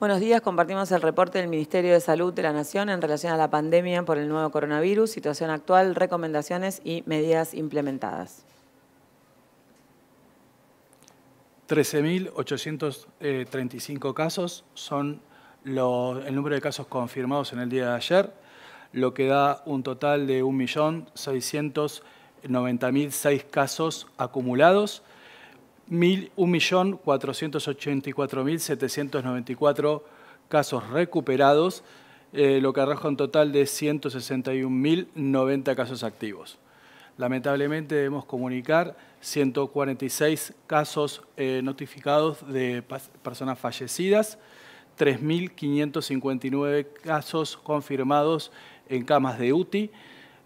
Buenos días, compartimos el reporte del Ministerio de Salud de la Nación en relación a la pandemia por el nuevo coronavirus, situación actual, recomendaciones y medidas implementadas. 13.835 casos son el número de casos confirmados en el día de ayer, lo que da un total de 1.690.006 casos acumulados 1.484.794 casos recuperados, eh, lo que arroja un total de 161.090 casos activos. Lamentablemente debemos comunicar 146 casos eh, notificados de personas fallecidas, 3.559 casos confirmados en camas de UTI,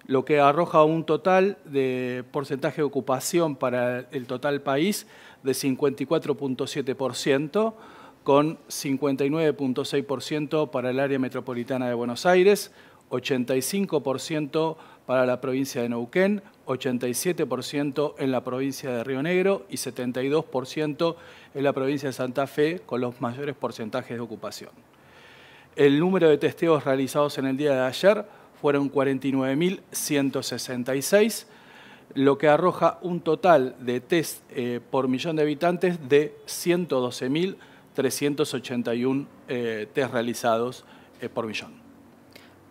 lo que arroja un total de porcentaje de ocupación para el total país de 54.7%, con 59.6% para el área metropolitana de Buenos Aires, 85% para la provincia de Neuquén, 87% en la provincia de Río Negro y 72% en la provincia de Santa Fe, con los mayores porcentajes de ocupación. El número de testeos realizados en el día de ayer fueron 49.166, lo que arroja un total de test eh, por millón de habitantes de 112.381 eh, test realizados eh, por millón.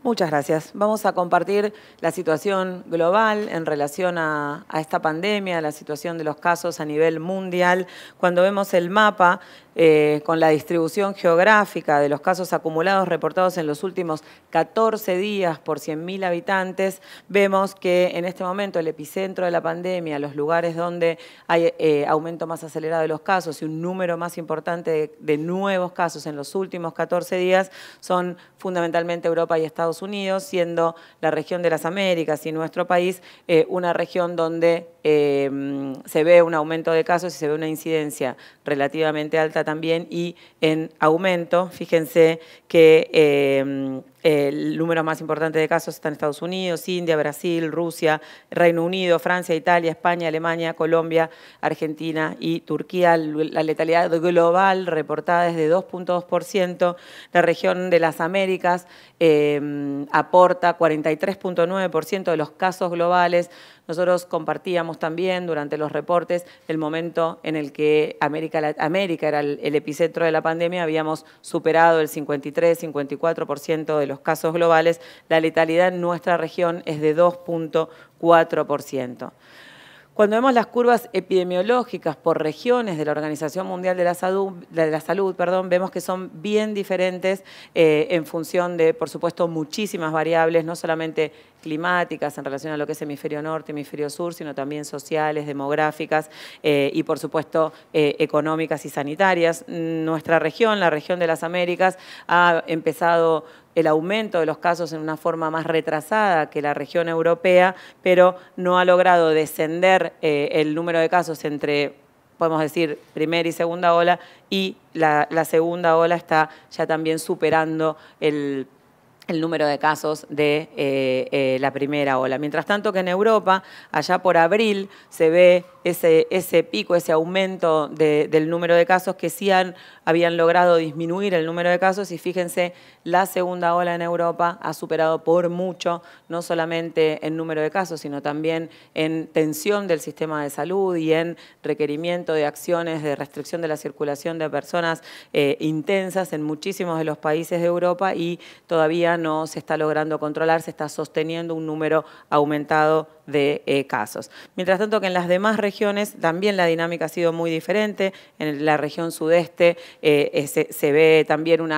Muchas gracias. Vamos a compartir la situación global en relación a, esta pandemia, la situación de los casos a nivel mundial. Cuando vemos el mapa eh, con la distribución geográfica de los casos acumulados reportados en los últimos 14 días por 100.000 habitantes, vemos que en este momento el epicentro de la pandemia, los lugares donde hay eh, aumento más acelerado de los casos y un número más importante de nuevos casos en los últimos 14 días son fundamentalmente Europa y Estados Unidos Unidos, siendo la región de las Américas y nuestro país eh, una región donde eh, se ve un aumento de casos y se ve una incidencia relativamente alta también y en aumento, fíjense que eh, el número más importante de casos está en Estados Unidos, India, Brasil, Rusia, Reino Unido, Francia, Italia, España, Alemania, Colombia, Argentina y Turquía. La letalidad global reportada es de 2.2%. La región de las Américas em, aporta 43.9% de los casos globales. Nosotros compartíamos también durante los reportes el momento en el que América, América era el, epicentro de la pandemia, habíamos superado el 53-54% de los casos globales, la letalidad en nuestra región es de 2.4%. Cuando vemos las curvas epidemiológicas por regiones de la Organización Mundial de la Salud, perdón, vemos que son bien diferentes eh, en función de, por supuesto, muchísimas variables, no solamente climáticas en relación a lo que es hemisferio norte, hemisferio sur, sino también sociales, demográficas eh, y, por supuesto, eh, económicas y sanitarias. Nuestra región, la región de las Américas, ha empezado el aumento de los casos en una forma más retrasada que la región europea, pero no ha logrado descender eh, el número de casos entre podemos decir, primera y segunda ola, y la segunda ola está ya también superando el el número de casos de eh, eh, la primera ola. Mientras tanto que en Europa, allá por abril, se ve ese, ese pico, ese aumento del número de casos que sí han, habían logrado disminuir el número de casos y fíjense, la segunda ola en Europa ha superado por mucho, no solamente en número de casos, sino también en tensión del sistema de salud y en requerimiento de acciones de restricción de la circulación de personas eh, intensas en muchísimos de los países de Europa y todavía no se está logrando controlar, se está sosteniendo un número aumentado de eh, casos. Mientras tanto que en las demás regiones también la dinámica ha sido muy diferente, en la región sudeste eh, eh, se, ve también un,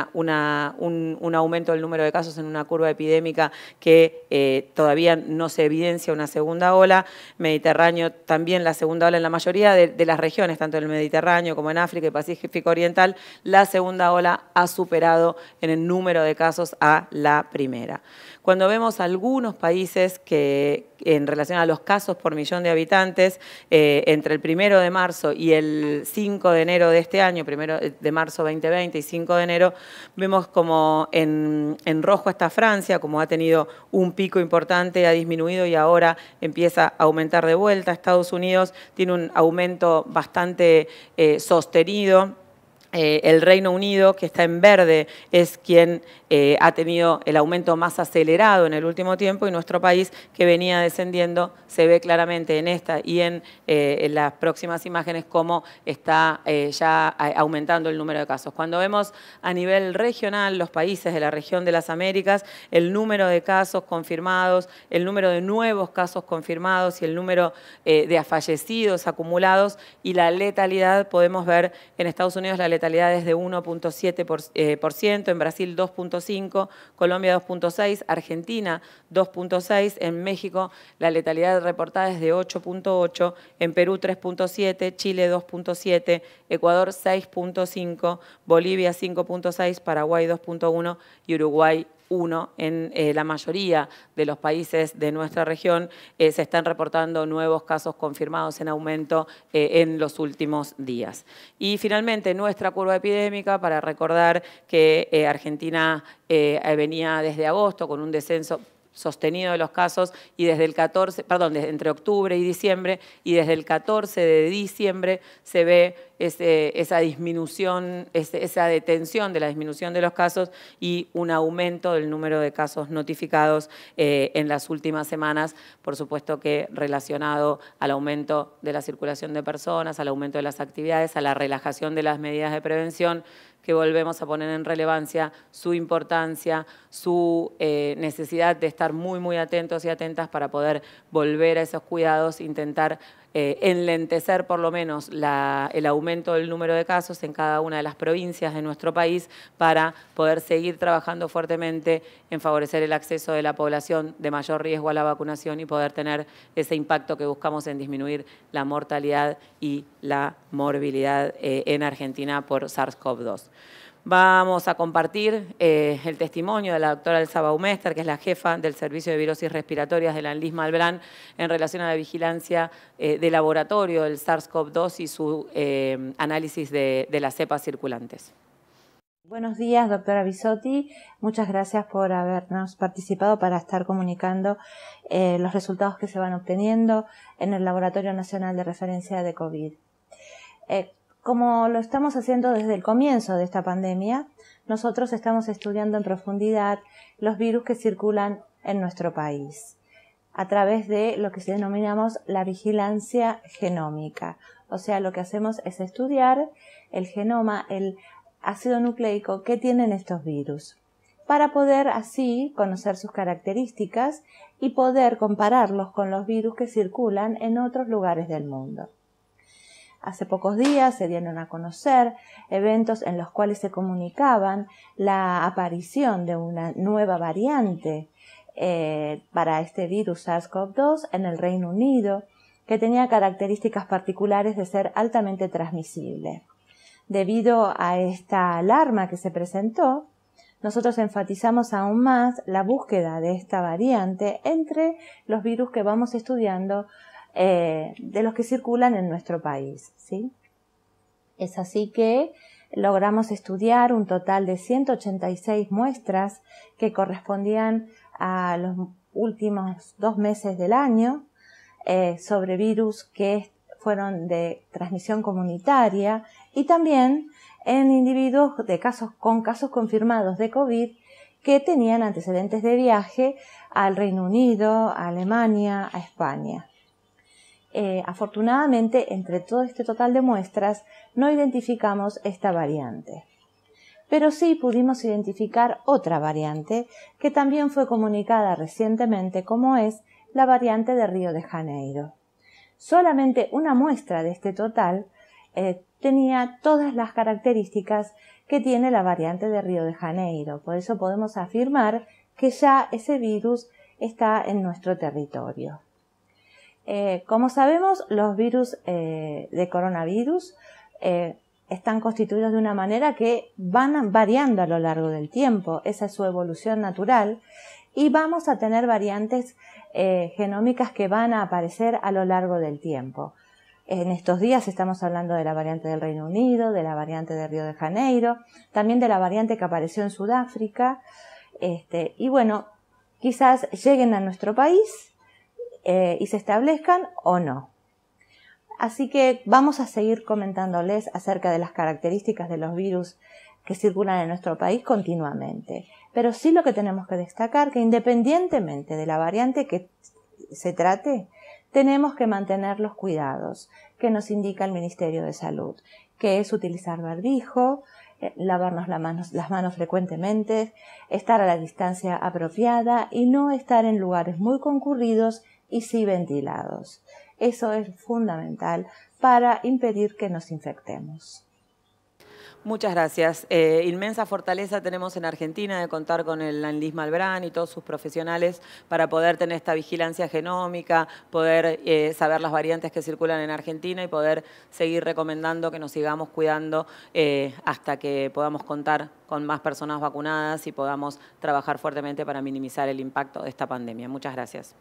aumento del número de casos en una curva epidémica que todavía no se evidencia una segunda ola, Mediterráneo también la segunda ola en la mayoría de, de las regiones, tanto en el Mediterráneo como en África y Pacífico Oriental, la segunda ola ha superado en el número de casos a la primera. Cuando vemos algunos países que en relación a los casos por millón de habitantes, eh, entre el primero de marzo y el 5 de enero de este año, primero eh, de marzo 2020 y 5 de enero, vemos como en, rojo está Francia, como ha tenido un pico importante, ha disminuido y ahora empieza a aumentar de vuelta. Estados Unidos tiene un aumento bastante eh, sostenido eh, el Reino Unido, que está en verde, es quien eh, ha tenido el aumento más acelerado en el último tiempo y nuestro país, que venía descendiendo, se ve claramente en esta y en, eh, en las próximas imágenes cómo está ya aumentando el número de casos. Cuando vemos a nivel regional los países de la región de las Américas, el número de casos confirmados, el número de nuevos casos confirmados y el número de fallecidos acumulados y la letalidad, podemos ver en Estados Unidos la letalidad letalidad es de 1.7%, eh, en Brasil 2.5%, Colombia 2.6%, Argentina 2.6%, en México la letalidad reportada es de 8.8%, en Perú 3.7%, Chile 2.7%, Ecuador 6.5%, Bolivia 5.6%, Paraguay 2.1% y Uruguay uno, en eh, la mayoría de los países de nuestra región eh, se están reportando nuevos casos confirmados en aumento eh, en los últimos días. Y finalmente, nuestra curva epidémica, para recordar que Argentina venía desde agosto con un descenso, sostenido de los casos y desde el 14, perdón, desde entre octubre y diciembre y desde el 14 de diciembre se ve esa disminución, esa detención de la disminución de los casos y un aumento del número de casos notificados eh, en las últimas semanas, por supuesto que relacionado al aumento de la circulación de personas, al aumento de las actividades, a la relajación de las medidas de prevención, que volvemos a poner en relevancia su importancia, su eh, necesidad de estar muy, muy atentos y atentas para poder volver a esos cuidados, intentar eh, enlentecer por lo menos el aumento del número de casos en cada una de las provincias de nuestro país para poder seguir trabajando fuertemente en favorecer el acceso de la población de mayor riesgo a la vacunación y poder tener ese impacto que buscamos en disminuir la mortalidad y la morbilidad eh, en Argentina por SARS-CoV-2. Vamos a compartir eh, el testimonio de la doctora Elsa Baumester, que es la jefa del Servicio de Virosis Respiratorias de la ANLIS Malbrán, en relación a la vigilancia eh, de laboratorio del SARS-CoV-2 y su eh, análisis de, las cepas circulantes. Buenos días, doctora Bisotti. Muchas gracias por habernos participado para estar comunicando los resultados que se van obteniendo en el Laboratorio Nacional de Referencia de COVID como lo estamos haciendo desde el comienzo de esta pandemia, nosotros estamos estudiando en profundidad los virus que circulan en nuestro país a través de lo que denominamos la vigilancia genómica. O sea, lo que hacemos es estudiar el genoma, el ácido nucleico que tienen estos virus, para poder así conocer sus características y poder compararlos con los virus que circulan en otros lugares del mundo. Hace pocos días se dieron a conocer eventos en los cuales se comunicaban la aparición de una nueva variante eh, para este virus SARS-CoV-2 en el Reino Unido, que tenía características particulares de ser altamente transmisible. Debido a esta alarma que se presentó, nosotros enfatizamos aún más la búsqueda de esta variante entre los virus que vamos estudiando eh, de los que circulan en nuestro país. ¿sí? Es así que logramos estudiar un total de 186 muestras que correspondían a los últimos dos meses del año eh, sobre virus que fueron de transmisión comunitaria y también en individuos de casos, con casos confirmados de COVID que tenían antecedentes de viaje al Reino Unido, a Alemania, a España. Eh, afortunadamente entre todo este total de muestras no identificamos esta variante. Pero sí pudimos identificar otra variante que también fue comunicada recientemente como es la variante de Río de Janeiro. Solamente una muestra de este total eh, tenía todas las características que tiene la variante de Río de Janeiro. Por eso podemos afirmar que ya ese virus está en nuestro territorio. Eh, como sabemos, los virus eh, de coronavirus eh, están constituidos de una manera que van variando a lo largo del tiempo, esa es su evolución natural, y vamos a tener variantes genómicas que van a aparecer a lo largo del tiempo. En estos días estamos hablando de la variante del Reino Unido, de la variante de Río de Janeiro, también de la variante que apareció en Sudáfrica. Este, y bueno, quizás lleguen a nuestro país eh, y se establezcan o no. Así que vamos a seguir comentándoles acerca de las características de los virus que circulan en nuestro país continuamente. Pero sí lo que tenemos que destacar que independientemente de la variante que se trate, tenemos que mantener los cuidados que nos indica el Ministerio de Salud, que es utilizar barbijo, eh, lavarnos las manos frecuentemente, estar a la distancia apropiada y no estar en lugares muy concurridos y sí ventilados. Eso es fundamental para impedir que nos infectemos. Muchas gracias. Eh, inmensa fortaleza tenemos en Argentina de contar con el Anlis Malbrán y todos sus profesionales para poder tener esta vigilancia genómica, poder eh, saber las variantes que circulan en Argentina y poder seguir recomendando que nos sigamos cuidando eh, hasta que podamos contar con más personas vacunadas y podamos trabajar fuertemente para minimizar el impacto de esta pandemia. Muchas gracias.